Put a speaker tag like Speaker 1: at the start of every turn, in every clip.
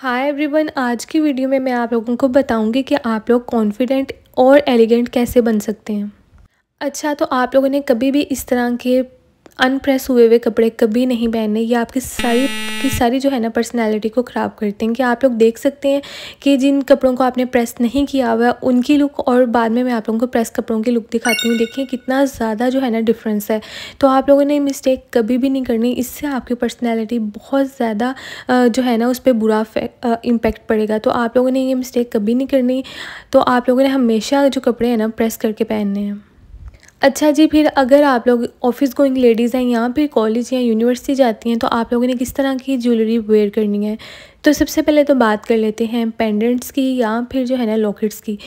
Speaker 1: hi everyone आज की video में मैं आप लोगों को बताऊंगी कि आप लोग कॉन्फिडेंट और एलिगेंट कैसे बन सकते हैं अच्छा तो आप लोगों ने कभी भी इस तरह के अनप्रेस हुए हुए कपड़े कभी नहीं पहनने ये आपकी सारी की सारी जो है ना पर्सनैलिटी को ख़राब करते हैं कि आप लोग देख सकते हैं कि जिन कपड़ों को आपने प्रेस नहीं किया हुआ उनकी लुक और बाद में मैं आप लोगों को प्रेस कपड़ों की लुक दिखाती हूँ देखिए कितना ज़्यादा जो है ना डिफरेंस है तो आप लोगों ने मिस्टेक कभी भी नहीं करनी इससे आपकी पर्सनैलिटी बहुत ज़्यादा जो है ना उस पर बुरा इम्पेक्ट पड़ेगा तो आप लोगों ने ये मिस्टेक कभी नहीं करनी तो आप लोगों ने हमेशा जो कपड़े हैं ना प्रेस करके पहनने हैं अच्छा जी फिर अगर आप लोग ऑफिस गोइंग लेडीज़ हैं या फिर कॉलेज या यूनिवर्सिटी जाती हैं तो आप लोगों ने किस तरह की ज्वेलरी वेयर करनी है तो सबसे पहले तो बात कर लेते हैं पेंडेंट्स की या फिर जो है ना लॉकेट्स की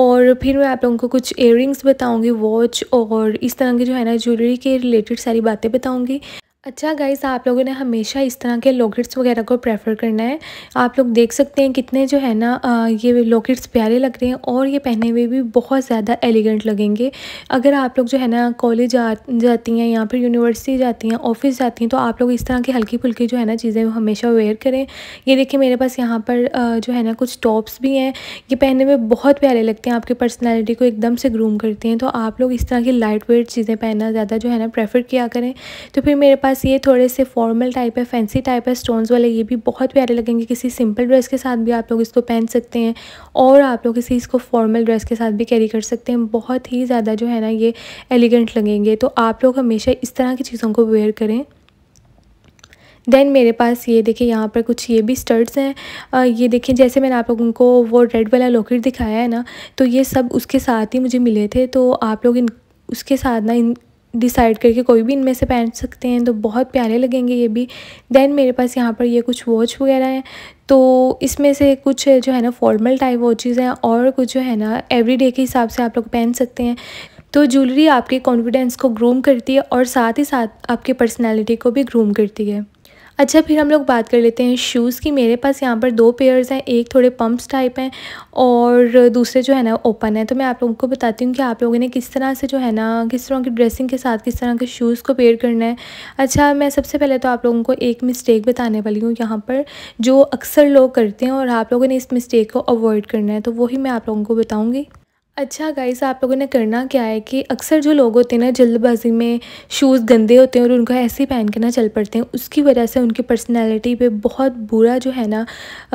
Speaker 1: और फिर मैं आप लोगों को कुछ इयर बताऊँगी वॉच और इस तरह की जो है ना ज्वेलरी के रिलेटेड सारी बातें बताऊँगी अच्छा गाइस आप लोगों ने हमेशा इस तरह के लॉकेट्स वगैरह को प्रेफर करना है आप लोग देख सकते हैं कितने जो है ना ये लॉकेट्स प्यारे लग रहे हैं और ये पहने हुए भी बहुत ज़्यादा एलिगेंट लगेंगे अगर आप लोग जो है ना कॉलेज जा, जाती हैं या फिर यूनिवर्सिटी जाती हैं ऑफिस जाती हैं तो आप लोग इस तरह की हल्की फुल्की जो है ना चीज़ें हमेशा वेयर करें ये देखिए मेरे पास यहाँ पर जो है ना कुछ टॉप्स भी हैं ये पहनने में बहुत प्यारे लगते हैं आपकी पर्सनैलिटी को एकदम से ग्रूम करते हैं तो आप लोग इस तरह की लाइट वेट चीज़ें पहनना ज़्यादा जो है ना प्रेफर किया करें तो फिर मेरे पास पास ये थोड़े से फॉर्मल टाइप है फैंसी टाइप है स्टोन्स वाले ये भी बहुत प्यारे लगेंगे किसी सिंपल ड्रेस के साथ भी आप लोग इसको पहन सकते हैं और आप लोग किसी इसको फॉर्मल ड्रेस के साथ भी कैरी कर सकते हैं बहुत ही ज़्यादा जो है ना ये एलिगेंट लगेंगे तो आप लोग हमेशा इस तरह की चीज़ों को वेयर करें देन मेरे पास ये देखिए यहाँ पर कुछ ये भी स्टर्ट्स हैं आ, ये देखिए जैसे मैंने आप लोगों को वो रेड वाला लॉकेट दिखाया है ना तो ये सब उसके साथ ही मुझे मिले थे तो आप लोग इन उसके साथ ना इन डिसाइड करके कोई भी इनमें से पहन सकते हैं तो बहुत प्यारे लगेंगे ये भी देन मेरे पास यहाँ पर ये कुछ वॉच वगैरह हैं तो इसमें से कुछ जो है ना फॉर्मल टाइप वॉचेज़ हैं और कुछ जो है ना एवरीडे के हिसाब से आप लोग पहन सकते हैं तो ज्वेलरी आपके कॉन्फिडेंस को ग्रूम करती है और साथ ही साथ आपकी पर्सनैलिटी को भी ग्रूम करती है अच्छा फिर हम लोग बात कर लेते हैं शूज़ की मेरे पास यहाँ पर दो पेयर्स हैं एक थोड़े पम्प्स टाइप हैं और दूसरे जो है ना ओपन है तो मैं आप लोगों को बताती हूँ कि आप लोगों ने किस तरह से जो है ना किस तरह की ड्रेसिंग के साथ किस तरह के शूज़ को पेयर करना है अच्छा मैं सबसे पहले तो आप लोगों को एक मिस्टेक बताने वाली हूँ यहाँ पर जो अक्सर लोग करते हैं और आप लोगों ने इस मिस्टेक को अवॉइड करना है तो वही मैं आप लोगों को बताऊँगी अच्छा गाइस आप लोगों ने करना क्या है कि अक्सर जो लोग होते हैं ना जल्दबाजी में शूज़ गंदे होते हैं और उनको ऐसे ही पहन के ना चल पड़ते हैं उसकी वजह से उनकी पर्सनैलिटी पे बहुत बुरा जो है ना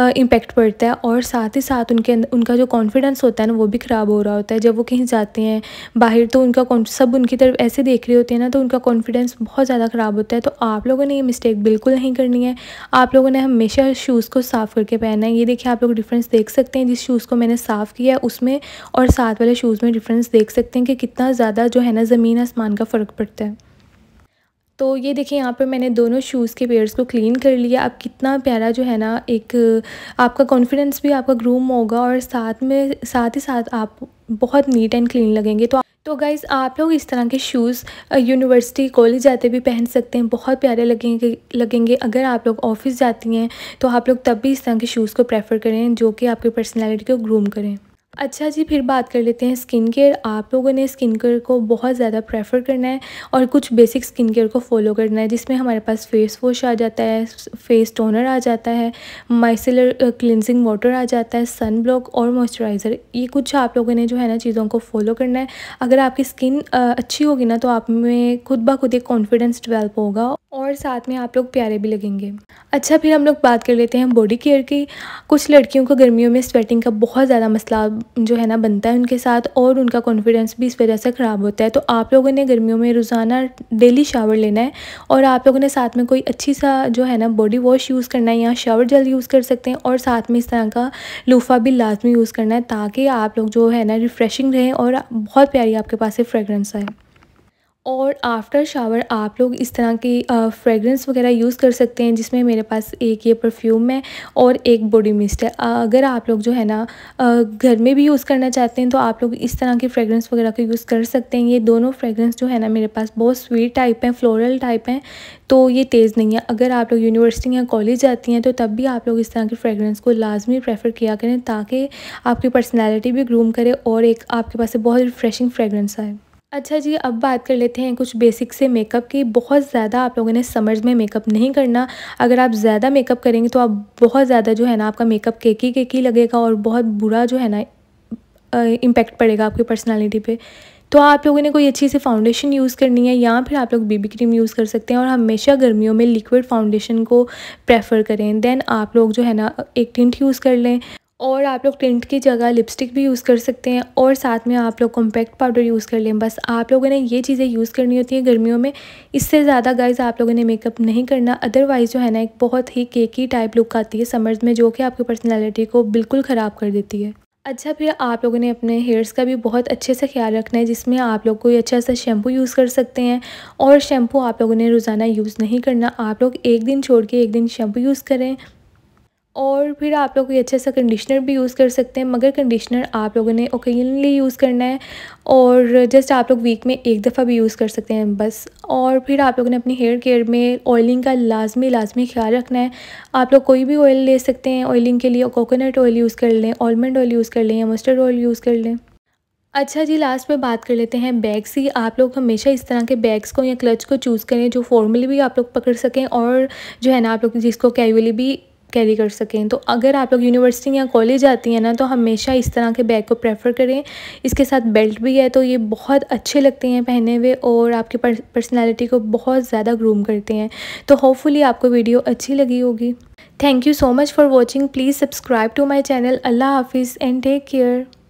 Speaker 1: इम्पेक्ट पड़ता है और साथ ही साथ उनके उनका जो कॉन्फिडेंस होता है ना वो भी ख़राब हो रहा होता है जब वो कहीं जाते हैं बाहर तो उनका सब उनकी तरफ ऐसे देख रहे होते हैं ना तो उनका कॉन्फिडेंस बहुत ज़्यादा ख़राब होता है तो आप लोगों ने ये मिस्टेक बिल्कुल नहीं करनी है आप लोगों ने हमेशा शूज़ को साफ़ करके पहना है ये देखिए आप लोग डिफ्रेंस देख सकते हैं जिस शूज़ को मैंने साफ़ किया है उसमें और साथ साथ वाले शूज़ में डिफरेंस देख सकते हैं कि कितना ज़्यादा जो है ना ज़मीन आसमान का फ़र्क पड़ता है तो ये देखिए यहाँ पे मैंने दोनों शूज़ के पेयर्स को क्लीन कर लिया अब कितना प्यारा जो है ना एक आपका कॉन्फिडेंस भी आपका ग्रूम होगा और साथ में साथ ही साथ आप बहुत नीट एंड क्लीन लगेंगे तो तो गाइज़ आप लोग इस तरह के शूज़ यूनिवर्सिटी कॉलेज जाते भी पहन सकते हैं बहुत प्यारे लगेंगे लगेंगे अगर आप लोग ऑफिस जाती हैं तो आप लोग तब भी इस तरह के शूज़ को प्रेफर करें जो कि आपकी पर्सनैलिटी को ग्रूम करें अच्छा जी फिर बात कर लेते हैं स्किन केयर आप लोगों ने स्किन केयर को बहुत ज़्यादा प्रेफर करना है और कुछ बेसिक स्किन केयर को फॉलो करना है जिसमें हमारे पास फेस वॉश आ जाता है फेस टोनर आ जाता है माइसिलर क्लिनजिंग वाटर आ जाता है सन ब्लॉक और मॉइस्चराइज़र ये कुछ आप लोगों ने जो है ना चीज़ों को फॉलो करना है अगर आपकी स्किन अच्छी होगी ना तो आप में खुद ब खुद एक कॉन्फिडेंस डिवेल्प होगा और साथ में आप लोग प्यारे भी लगेंगे अच्छा फिर हम लोग बात कर लेते हैं बॉडी केयर की कुछ लड़कियों को गर्मियों में स्वेटिंग का बहुत ज़्यादा मसला जो है ना बनता है उनके साथ और उनका कॉन्फिडेंस भी इस वजह से ख़राब होता है तो आप लोगों ने गर्मियों में रोज़ाना डेली शावर लेना है और आप लोगों ने साथ में कोई अच्छी सा जो है ना बॉडी वॉश यूज़ करना है या शावर जल यूज़ कर सकते हैं और साथ में इस तरह का लूफा भी लाजमी यूज़ करना है ताकि आप लोग जो है ना रिफ़्रेशिंग रहें और बहुत प्यारी आपके पास से फ्रेगरेंस आए और आफ्टर शावर आप लोग इस तरह की फ्रेगरेंस वगैरह यूज़ कर सकते हैं जिसमें मेरे पास एक ये परफ्यूम है और एक बॉडी मिस्ट है अगर आप लोग जो है ना घर में भी यूज़ करना चाहते हैं तो आप लोग इस तरह की फ्रेगरेंस वगैरह का यूज़ कर सकते हैं ये दोनों फ्रेगरेंस जो है ना मेरे पास बहुत स्वीट टाइप हैं फ्लोरल टाइप हैं तो ये तेज़ नहीं है अगर आप लोग यूनिवर्सिटी या कॉलेज जाती हैं तो तब भी आप लोग इस तरह की फ्रेगरेंस को लाजमी प्रेफर किया करें ताकि आपकी पर्सनैलिटी भी ग्रूम करे और एक आपके पास बहुत रिफ्रेशिंग फ्रेगरेंस आए अच्छा जी अब बात कर लेते हैं कुछ बेसिक से मेकअप की बहुत ज़्यादा आप लोगों ने समर्स में मेकअप नहीं करना अगर आप ज़्यादा मेकअप करेंगे तो आप बहुत ज़्यादा जो है ना आपका मेकअप केकी केकी लगेगा और बहुत बुरा जो है ना इम्पेक्ट पड़ेगा आपकी पर्सनालिटी पे तो आप लोगों ने कोई अच्छी सी फाउंडेशन यूज़ करनी है या फिर आप लोग बीबी क्रीम यूज़ कर सकते हैं और हमेशा गर्मियों में लिक्विड फाउंडेशन को प्रेफर करें देन आप लोग जो है ना एक टिंट यूज़ कर लें और आप लोग टिंट की जगह लिपस्टिक भी यूज़ कर सकते हैं और साथ में आप लोग कॉम्पैक्ट पाउडर यूज़ कर लें बस आप लोगों ने ये चीज़ें यूज़ करनी होती हैं गर्मियों में इससे ज़्यादा गाइज आप लोगों ने मेकअप नहीं करना अदरवाइज़ जो है ना एक बहुत ही केकी टाइप लुक आती है समर्स में जो कि आपकी पर्सनैलिटी को बिल्कुल ख़राब कर देती है अच्छा फिर आप लोगों ने अपने हेयर्स का भी बहुत अच्छे से ख्याल रखना है जिसमें आप लोग कोई अच्छा सा शैम्पू यूज़ कर सकते हैं और शैम्पू आप लोगों ने रोज़ाना यूज़ नहीं करना आप लोग एक दिन छोड़ के एक दिन शैम्पू यूज़ करें और फिर आप लोग अच्छे अच्छा सा कंडीशनर भी यूज़ कर सकते हैं मगर कंडीशनर आप लोगों ने ओकेजनली यूज़ करना है और जस्ट आप लोग वीक में एक दफ़ा भी यूज़ कर सकते हैं बस और फिर आप लोगों ने अपनी हेयर केयर में ऑयलिंग का लाजमी लाजमी ख्याल रखना है आप लोग कोई भी ऑयल ले सकते हैं ऑयलिंग के लिए कोकोनट ऑयल यूज़ कर लें ऑलमंड ऑयल यूज़ कर लें या मस्टर्ड ऑयल यूज़ कर लें अच्छा जी लास्ट में बात कर लेते हैं बैग्स की आप लोग हमेशा इस तरह के बैग्स को या क्लच को चूज़ करें जो फॉर्मली भी आप लोग पकड़ सकें और जो है ना आप लोग जिसको कैजुअली भी कैरी कर सकें तो अगर आप लोग यूनिवर्सिटी या कॉलेज आती हैं ना तो हमेशा इस तरह के बैग को प्रेफर करें इसके साथ बेल्ट भी है तो ये बहुत अच्छे लगते हैं पहने हुए और आपकी पर्सनैलिटी को बहुत ज़्यादा ग्रूम करते हैं तो होपफुली आपको वीडियो अच्छी लगी होगी thank you so much for watching please subscribe to my channel अल्लाह हाफिज़ एंड टेक केयर